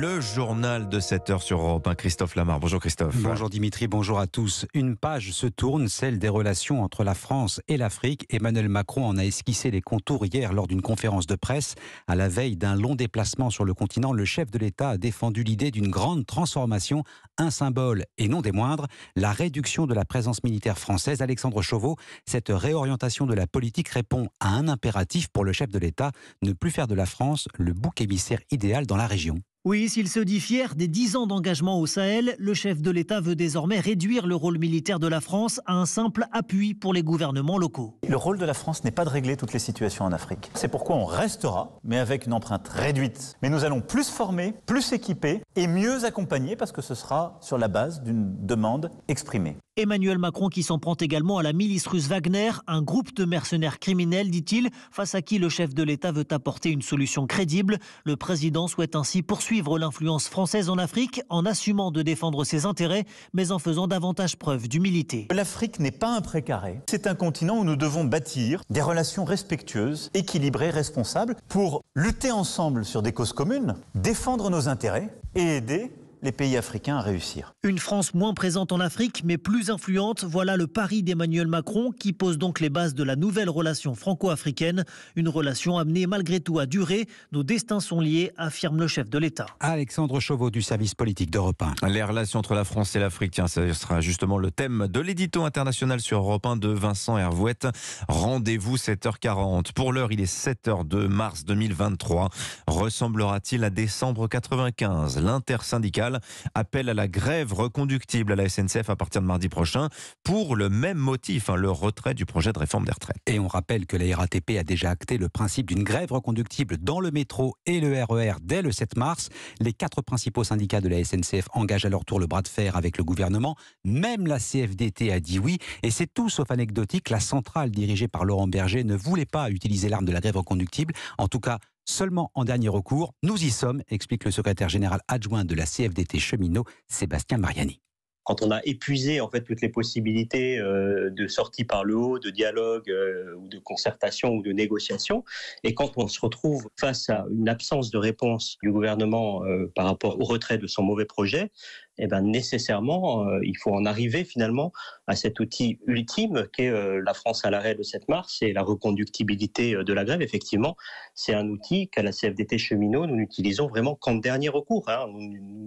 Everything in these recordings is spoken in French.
Le journal de 7 heures sur Europe Christophe Lamar. Bonjour Christophe. Bonjour Dimitri, bonjour à tous. Une page se tourne, celle des relations entre la France et l'Afrique. Emmanuel Macron en a esquissé les contours hier lors d'une conférence de presse. À la veille d'un long déplacement sur le continent, le chef de l'État a défendu l'idée d'une grande transformation, un symbole et non des moindres, la réduction de la présence militaire française. Alexandre Chauveau, cette réorientation de la politique répond à un impératif pour le chef de l'État, ne plus faire de la France le bouc émissaire idéal dans la région. Oui, s'il se dit fier des 10 ans d'engagement au Sahel, le chef de l'État veut désormais réduire le rôle militaire de la France à un simple appui pour les gouvernements locaux. Le rôle de la France n'est pas de régler toutes les situations en Afrique. C'est pourquoi on restera, mais avec une empreinte réduite. Mais nous allons plus former, plus équiper et mieux accompagner parce que ce sera sur la base d'une demande exprimée. Emmanuel Macron qui s'en prend également à la milice russe Wagner, un groupe de mercenaires criminels, dit-il, face à qui le chef de l'État veut apporter une solution crédible. Le président souhaite ainsi poursuivre l'influence française en Afrique en assumant de défendre ses intérêts, mais en faisant davantage preuve d'humilité. L'Afrique n'est pas un précaré. C'est un continent où nous devons bâtir des relations respectueuses, équilibrées, responsables pour lutter ensemble sur des causes communes, défendre nos intérêts et aider les pays africains à réussir. Une France moins présente en Afrique, mais plus influente, voilà le pari d'Emmanuel Macron qui pose donc les bases de la nouvelle relation franco-africaine, une relation amenée malgré tout à durer. Nos destins sont liés, affirme le chef de l'État. Alexandre Chauveau du service politique d'Europe 1. Les relations entre la France et l'Afrique, tiens, ce sera justement le thème de l'édito international sur Europe 1 de Vincent Hervouette. Rendez-vous 7h40. Pour l'heure, il est 7h de mars 2023. Ressemblera-t-il à décembre 95 L'intersyndicale appelle à la grève reconductible à la SNCF à partir de mardi prochain pour le même motif, hein, le retrait du projet de réforme des retraites. Et on rappelle que la RATP a déjà acté le principe d'une grève reconductible dans le métro et le RER e dès le 7 mars. Les quatre principaux syndicats de la SNCF engagent à leur tour le bras de fer avec le gouvernement. Même la CFDT a dit oui. Et c'est tout sauf anecdotique. La centrale dirigée par Laurent Berger ne voulait pas utiliser l'arme de la grève reconductible. En tout cas, seulement en dernier recours. Nous y sommes, explique le secrétaire général adjoint de la CFDT cheminot, Sébastien Mariani quand on a épuisé en fait toutes les possibilités euh, de sortie par le haut, de dialogue euh, ou de concertation ou de négociation, et quand on se retrouve face à une absence de réponse du gouvernement euh, par rapport au retrait de son mauvais projet, eh ben, nécessairement, euh, il faut en arriver finalement à cet outil ultime qu'est est euh, la France à l'arrêt de 7 mars et la reconductibilité euh, de la grève. Effectivement, c'est un outil qu'à la CFDT cheminot, nous n'utilisons vraiment qu'en dernier recours. Hein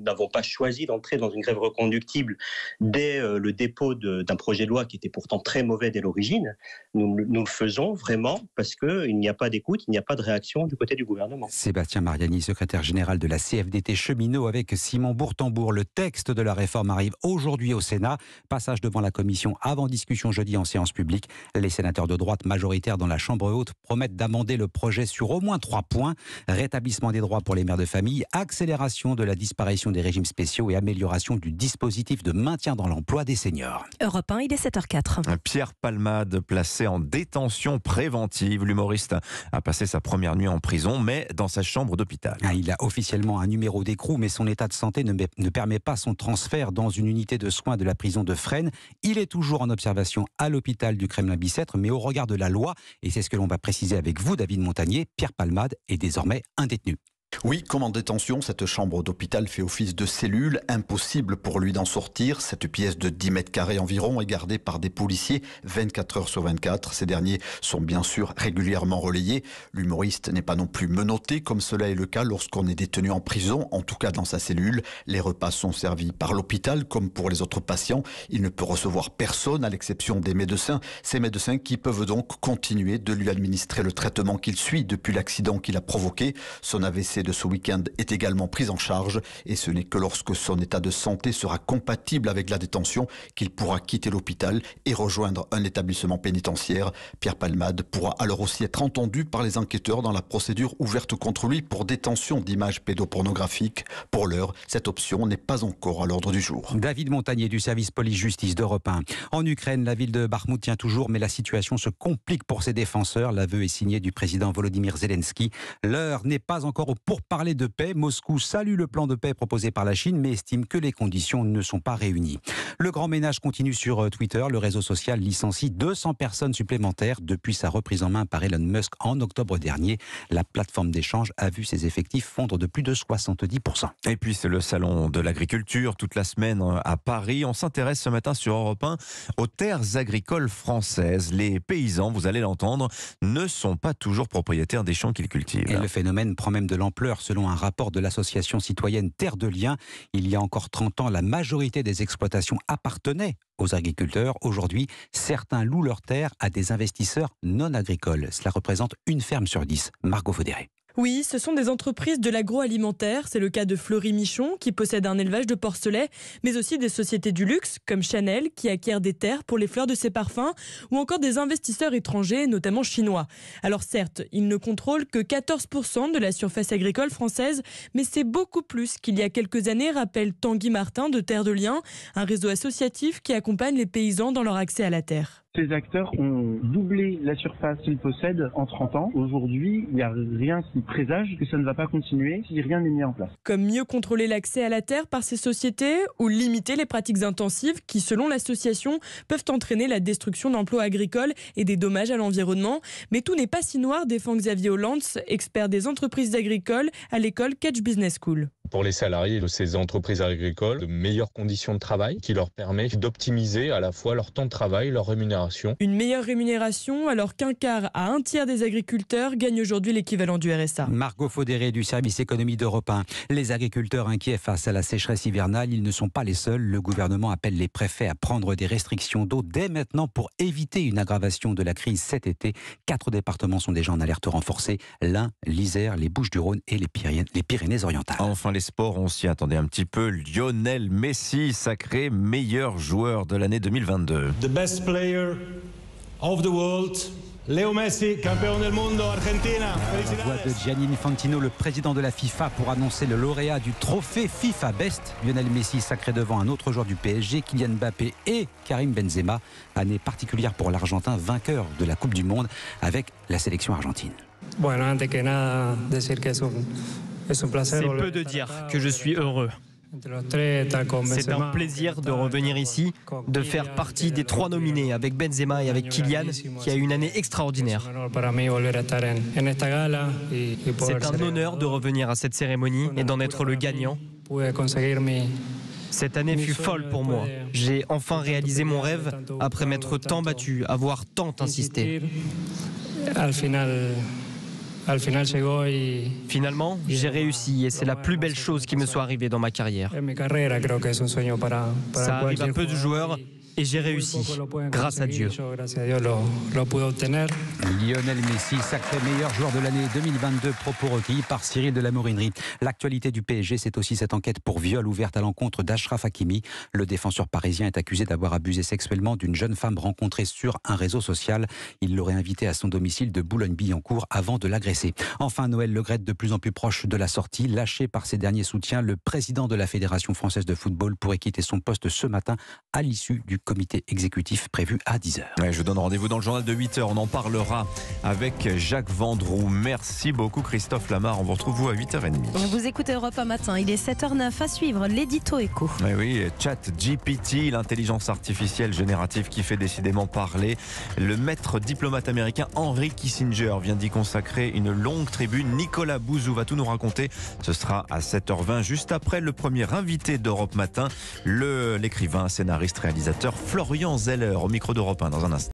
n'avons pas choisi d'entrer dans une grève reconductible dès euh, le dépôt d'un projet de loi qui était pourtant très mauvais dès l'origine. Nous, nous, le faisons vraiment parce qu'il n'y a pas d'écoute, il n'y a pas de réaction du côté du gouvernement. Sébastien Mariani, secrétaire général de la CFDT Cheminot, avec Simon Bourtambour. Le texte de la réforme arrive aujourd'hui au Sénat. Passage devant la commission avant discussion jeudi en séance publique. Les sénateurs de droite majoritaires dans la Chambre haute promettent d'amender le projet sur au moins trois points. Rétablissement des droits pour les mères de famille, accélération de la disparition des régimes spéciaux et amélioration du dispositif de maintien dans l'emploi des seniors. Europe 1, il est 7h04. Pierre Palmade, placé en détention préventive, l'humoriste a passé sa première nuit en prison, mais dans sa chambre d'hôpital. Ah, il a officiellement un numéro d'écrou, mais son état de santé ne, ne permet pas son transfert dans une unité de soins de la prison de Fresnes. Il est toujours en observation à l'hôpital du Kremlin-Bicêtre, mais au regard de la loi, et c'est ce que l'on va préciser avec vous, David Montagnier, Pierre Palmade est désormais un détenu. Oui, comme en détention, cette chambre d'hôpital fait office de cellule, impossible pour lui d'en sortir. Cette pièce de 10 mètres carrés environ est gardée par des policiers 24 heures sur 24. Ces derniers sont bien sûr régulièrement relayés. L'humoriste n'est pas non plus menotté comme cela est le cas lorsqu'on est détenu en prison, en tout cas dans sa cellule. Les repas sont servis par l'hôpital comme pour les autres patients. Il ne peut recevoir personne à l'exception des médecins. Ces médecins qui peuvent donc continuer de lui administrer le traitement qu'il suit depuis l'accident qu'il a provoqué. Son AVC de ce week-end est également prise en charge et ce n'est que lorsque son état de santé sera compatible avec la détention qu'il pourra quitter l'hôpital et rejoindre un établissement pénitentiaire. Pierre Palmade pourra alors aussi être entendu par les enquêteurs dans la procédure ouverte contre lui pour détention d'images pédopornographiques. Pour l'heure, cette option n'est pas encore à l'ordre du jour. David Montagnier du service police-justice d'Europe 1. En Ukraine, la ville de Bakhmut tient toujours, mais la situation se complique pour ses défenseurs. L'aveu est signé du président Volodymyr Zelensky. L'heure n'est pas encore au pour parler de paix, Moscou salue le plan de paix proposé par la Chine, mais estime que les conditions ne sont pas réunies. Le grand ménage continue sur euh, Twitter. Le réseau social licencie 200 personnes supplémentaires depuis sa reprise en main par Elon Musk en octobre dernier. La plateforme d'échange a vu ses effectifs fondre de plus de 70%. Et puis c'est le salon de l'agriculture toute la semaine euh, à Paris. On s'intéresse ce matin sur Europe 1 aux terres agricoles françaises. Les paysans, vous allez l'entendre, ne sont pas toujours propriétaires des champs qu'ils cultivent. Et le phénomène prend même de l'ampleur selon un rapport de l'association citoyenne Terre de Liens. Il y a encore 30 ans, la majorité des exploitations appartenaient aux agriculteurs. Aujourd'hui, certains louent leurs terres à des investisseurs non agricoles. Cela représente une ferme sur dix. Margot Faudéré. Oui, ce sont des entreprises de l'agroalimentaire. C'est le cas de Fleury Michon, qui possède un élevage de porcelets, mais aussi des sociétés du luxe, comme Chanel, qui acquiert des terres pour les fleurs de ses parfums, ou encore des investisseurs étrangers, notamment chinois. Alors certes, ils ne contrôlent que 14% de la surface agricole française, mais c'est beaucoup plus qu'il y a quelques années, rappelle Tanguy Martin de Terre de Liens, un réseau associatif qui accompagne les paysans dans leur accès à la terre. Ces acteurs ont doublé la surface qu'ils possèdent en 30 ans. Aujourd'hui, il n'y a rien qui présage que ça ne va pas continuer si rien n'est mis en place. Comme mieux contrôler l'accès à la terre par ces sociétés ou limiter les pratiques intensives qui, selon l'association, peuvent entraîner la destruction d'emplois agricoles et des dommages à l'environnement. Mais tout n'est pas si noir, défend Xavier Hollands, expert des entreprises agricoles à l'école Catch Business School pour les salariés de ces entreprises agricoles de meilleures conditions de travail qui leur permettent d'optimiser à la fois leur temps de travail, leur rémunération une meilleure rémunération alors qu'un quart à un tiers des agriculteurs gagnent aujourd'hui l'équivalent du RSA. Margot Faudéré du service économie d'Europe 1. Les agriculteurs inquiets face à la sécheresse hivernale, ils ne sont pas les seuls. Le gouvernement appelle les préfets à prendre des restrictions d'eau dès maintenant pour éviter une aggravation de la crise cet été. Quatre départements sont déjà en alerte renforcée. L'Ain, l'Isère, les Bouches-du-Rhône et les Pyrénées-Orientales. enfin les sports, on s'y attendait un petit peu. Lionel Messi, sacré meilleur joueur de l'année 2022. The best player of the world. Leo Messi, Argentina. voix de Gianni Infantino, le président de la FIFA, pour annoncer le lauréat du trophée FIFA Best. Lionel Messi sacré devant un autre joueur du PSG, Kylian Mbappé et Karim Benzema. Année particulière pour l'Argentin, vainqueur de la Coupe du Monde avec la sélection argentine. Bueno, C'est peu de dire que je suis heureux c'est un plaisir de revenir ici, de faire partie des trois nominés avec Benzema et avec Kylian, qui a eu une année extraordinaire. C'est un honneur de revenir à cette cérémonie et d'en être le gagnant. Cette année fut folle pour moi. J'ai enfin réalisé mon rêve après m'être tant battu, avoir tant insisté. Finalement, j'ai réussi et c'est la plus belle chose qui me soit arrivée dans ma carrière. Ça arrive à peu de joueurs, et j'ai réussi. Grâce à Dieu. Lionel Messi, sacré meilleur joueur de l'année 2022, propos requis par Cyril de la Morinerie. L'actualité du PSG, c'est aussi cette enquête pour viol ouverte à l'encontre d'Ashraf Hakimi. Le défenseur parisien est accusé d'avoir abusé sexuellement d'une jeune femme rencontrée sur un réseau social. Il l'aurait invitée à son domicile de Boulogne-Billancourt avant de l'agresser. Enfin, Noël Legrette, de plus en plus proche de la sortie, lâché par ses derniers soutiens, le président de la Fédération française de football pourrait quitter son poste ce matin à l'issue du comité exécutif prévu à 10h. Je je donne rendez-vous dans le journal de 8h. On en parlera avec Jacques Vendroux. Merci beaucoup Christophe Lamar. On vous retrouve vous à 8h30. Vous écoutez Europe un matin. Il est 7h09 à suivre l'édito écho. oui, chat GPT, l'intelligence artificielle générative qui fait décidément parler. Le maître diplomate américain Henry Kissinger vient d'y consacrer une longue tribune. Nicolas Bouzou va tout nous raconter. Ce sera à 7h20 juste après le premier invité d'Europe Matin, l'écrivain, scénariste, réalisateur Florian Zeller au micro d'Europe 1 dans un instant.